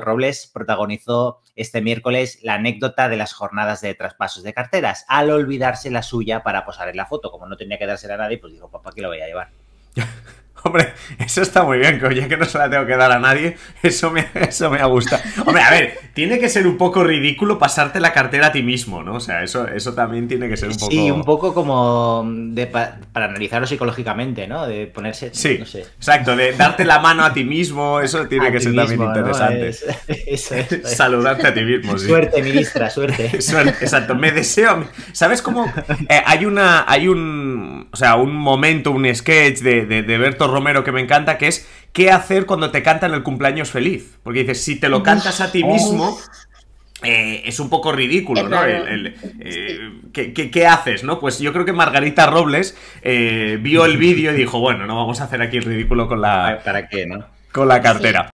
Robles protagonizó este miércoles la anécdota de las jornadas de traspasos de carteras, al olvidarse la suya para posar en la foto. Como no tenía que dársela a nadie, pues dijo, pues, papá, ¿qué lo voy a llevar? Hombre, Eso está muy bien, ya que no se la tengo que dar a nadie, eso me, eso me gusta. Hombre, a ver, tiene que ser un poco ridículo pasarte la cartera a ti mismo, ¿no? O sea, eso, eso también tiene que ser un poco... Sí, un poco como para analizarlo psicológicamente, ¿no? De ponerse... Sí, exacto, de darte la mano a ti mismo, eso tiene que ser también interesante. Saludarte a ti mismo, sí. Suerte, ministra, suerte. exacto, me deseo... ¿Sabes cómo? Eh, hay una... Hay un... O sea, un momento, un sketch de, de, de Berto Romero que me encanta, que es qué hacer cuando te cantan el cumpleaños feliz. Porque dices, si te lo cantas a ti oh. mismo, eh, es un poco ridículo, ¿no? Eh, ¿qué, haces, no? Pues yo creo que Margarita Robles eh, vio el vídeo y dijo, bueno, no vamos a hacer aquí el ridículo con la... ¿Para qué, no? Con la cartera.